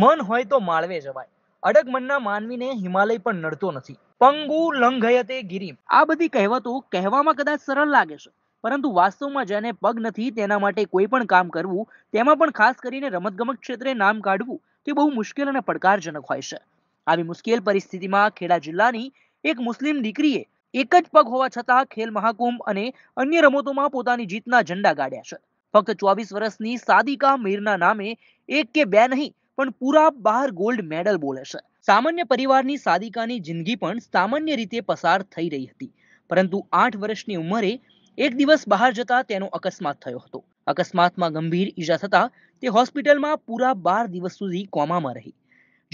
મન હોય તો માળવે જવાય અડગ મનના માનવીને હિમાલય પણ નડતો નથી પંગુ લંઘયતે ગિરી આ બધી કહેવતો કહેવામાં કદાચ સરળ લાગે છે પરંતુ વાસ્તવમાં જેને પગ નથી તેના માટે કોઈ પણ કામ કરવું તેમાં પણ ખાસ કરીને રમતગમત ક્ષેત્રે નામ કાઢવું તે બહુ મુશ્કેલ અને પડકારજનક હોય છે આવી મુશ્કેલ પરિસ્થિતિમાં ખેડા જિલ્લાની એક મુસ્લિમ દીકરીએ એક જ પગ હોવા છતાં ખેલ મહાકુંભ અને અન્ય રમતોમાં પોતાની જીતના ઝંડા ગાડ્યા છે ફક્ત ચોવીસ વર્ષની સાદિકા મીરના નામે એક કે બે નહીં પણ પૂરા બાર ગોલ્ડ મેડલ બોલે છે સામાન્ય પરિવારની સાદિકાની જિંદગી પણ સામાન્ય રીતે પસાર થઈ રહી હતી પરંતુ આઠ વર્ષની ઉંમરે એક દિવસ બહાર જતા તેનો અકસ્માત થયો હતો અકસ્માતમાં ગંભીર ઈજા થતા તે હોસ્પિટલમાં પૂરા બાર દિવસ સુધી કોમામાં રહી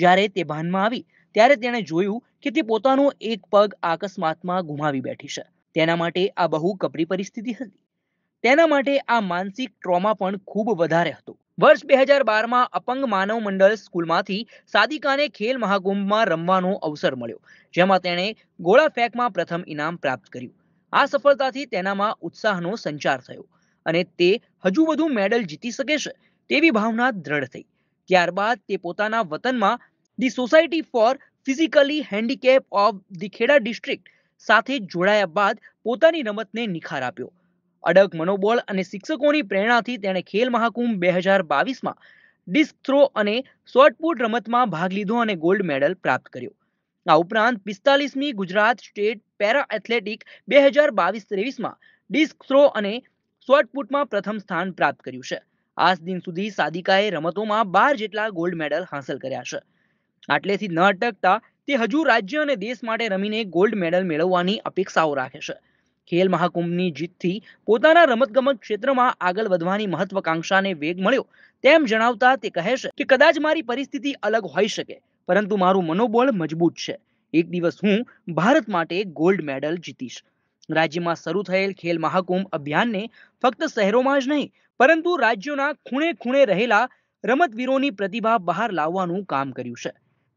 જ્યારે તે ભાનમાં આવી ત્યારે તેણે જોયું કે તે પોતાનો એક પગ અકસ્માતમાં ગુમાવી બેઠી છે તેના માટે આ બહુ કપરી પરિસ્થિતિ હતી તેના માટે આ માનસિક ટ્રોમા પણ ખૂબ વધારે હતો વર્ષ બે હજાર બારમાં અપંગ માનવ મંડળ સ્કૂલમાંથી સાદિકાને ખેલ મહાકુંભમાં રમવાનો અવસર મળ્યો જેમાં તેણે ગોળા ફેંકમાં પ્રથમ ઇનામ પ્રાપ્ત કર્યું આ સફળતાથી તેનામાં ઉત્સાહનો સંચાર થયો અને તે હજુ વધુ મેડલ જીતી શકે છે તેવી ભાવના દ્રઢ થઈ ત્યારબાદ તે પોતાના વતનમાં the society for physically handicap of the Kheda district સાથે જોડાયા બાદ પોતાની રમતને નિખાર આપ્યો અડગ મનોબળ અને શિક્ષકોની પ્રેરણાથી તેણે ખેલ મહાકુંભ બે હજાર બાવીસમાં ડિસ્ક થ્રો અને શોર્ટપુટ રમતમાં ભાગ લીધો અને ગોલ્ડ મેડલ પ્રાપ્ત કર્યો આ ઉપરાંત પિસ્તાલીસમી ગુજરાત સ્ટેટ પેરા એથ્લેટિક બે હજાર બાવીસ ત્રેવીસમાં ડિસ્ક થ્રો અને શોર્ટપુટમાં પ્રથમ સ્થાન પ્રાપ્ત કર્યું છે આજ દિન સુધી સાદિકાએ રમતોમાં બાર જેટલા ગોલ્ડ મેડલ હાંસલ કર્યા છે આટલેથી ન અટકતા તે હજુ રાજ્ય અને દેશ માટે રમીને ગોલ્ડ મેડલ મેળવવાની અપેક્ષાઓ રાખે છે ખેલ મહાકુંભની જીતથી પોતાના રમતગમત ક્ષેત્રમાં આગળ વધવાની મહત્વકાંક્ષાને વેગ મળ્યો તેમ જણાવતા તે કહે છે કે કદાચ મારી પરિસ્થિતિ અલગ હોઈ શકે પરંતુ મારું મનોબળ મજબૂત છે એક દિવસ હું ભારત માટે ગોલ્ડ મેડલ જીતીશ રાજ્યમાં શરૂ થયેલ ખેલ મહાકુંભ અભિયાનને ફક્ત શહેરોમાં જ નહીં પરંતુ રાજ્યોના ખૂણે ખૂણે રહેલા રમતવીરોની પ્રતિભા બહાર લાવવાનું કામ કર્યું છે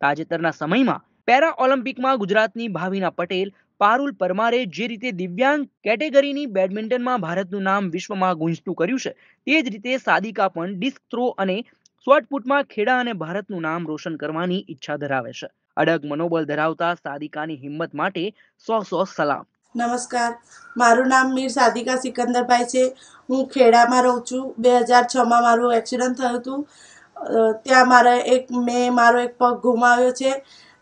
તાજેતરના સમયમાં પેરા ઓલિમ્પિકમાં ગુજરાતની ભાવિના પટેલ પારુલ પરમારે જે રીતે દિવ્યાંગ કેટેગરીની બેડમિન્ટનમાં ભારતનું નામ વિશ્વમાં ગુંજતું કર્યું છે તે જ રીતે સાદિકા પણ ડિસ્ક થ્રો અને શોર્ટપુટમાં ખેડા અને ભારતનું નામ રોશન કરવાની ઈચ્છા ધરાવે છે અડગ મનોબળ ધરાવતા સાદિકાની હિંમત માટે સો સો સલામ નમસ્કાર મારું નામ મીર સાદિકા સિકંદરભાઈ છે હું ખેડામાં રહું છું બે હજાર છમાં મારું એક્સિડન્ટ થયું હતું ત્યાં મારે એક મેં મારો એક પગ ગુમાવ્યો છે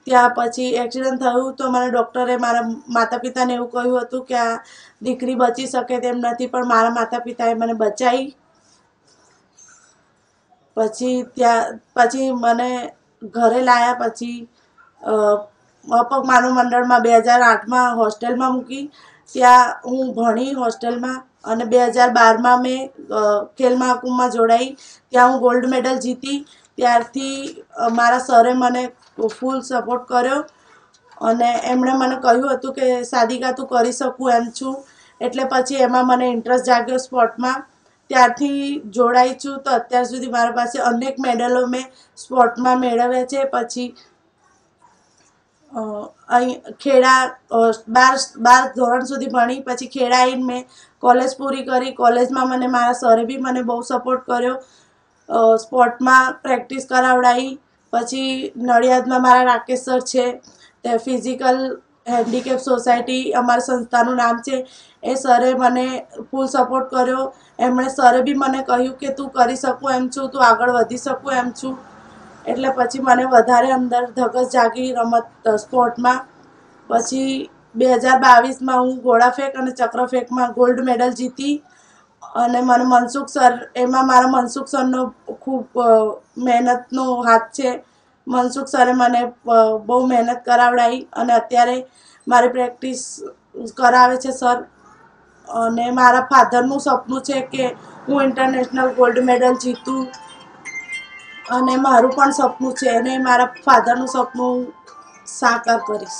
ત્યાં પછી એક્સિડન્ટ થયું તો મારા ડૉક્ટરે મારા માતા પિતાને એવું કહ્યું હતું કે આ દીકરી બચી શકે તેમ નથી પણ મારા માતા પિતાએ મને બચાવી પછી ત્યાં પછી મને ઘરે લાવ્યા પછી અપક માનવ મંડળમાં બે હજાર આઠમાં હોસ્ટેલમાં મૂકી ત્યાં હું ભણી હોસ્ટેલમાં અને બે હજાર બારમાં મેં ખેલ મહાકુંભમાં જોડાઈ ત્યાં હું ગોલ્ડ મેડલ જીતી ત્યારથી મારા સરે મને ફૂલ સપોર્ટ કર્યો અને એમણે મને કહ્યું હતું કે સાદીકા તું કરી શકું એમ છું એટલે પછી એમાં મને ઇન્ટરેસ્ટ જાગ્યો સ્પોર્ટમાં ત્યારથી જોડાઈ છું તો અત્યાર સુધી મારા પાસે અનેક મેડલો મેં સ્પોર્ટમાં મેળવ્યા છે પછી અહીં ખેડા બાર બાર ધોરણ સુધી ભણી પછી ખેડા આવીને મેં કોલેજ પૂરી કરી કોલેજમાં મને મારા સરે બી મને બહુ સપોર્ટ કર્યો સ્પોર્ટમાં પ્રેક્ટિસ કરાવડાવી પછી નડિયાદમાં મારા રાકેશ સર છે તે ફિઝિકલ હેન્ડીકેપ સોસાયટી અમારા સંસ્થાનું નામ છે એ સરે મને ફૂલ સપોર્ટ કર્યો એમણે સરે બી મને કહ્યું કે તું કરી શકું એમ છું તું આગળ વધી શકું એમ છું એટલે પછી મને વધારે અંદર ધગસ જાગી રમત સ્પોર્ટમાં પછી બે હજાર બાવીસમાં હું ફેંક અને ચક્ર ફેંકમાં ગોલ્ડ મેડલ જીતી અને મારું મનસુખ સર એમાં મારા મનસુખ સરનો ખૂબ મહેનતનો હાથ છે મનસુખ સરે મને બહુ મહેનત કરાવડાવી અને અત્યારે મારી પ્રેક્ટિસ કરાવે છે સર અને મારા ફાધરનું સપનું છે કે હું ઇન્ટરનેશનલ ગોલ્ડ મેડલ જીતું અને મારું પણ સપનું છે અને મારા ફાધરનું સપનું સાકાર કરીશ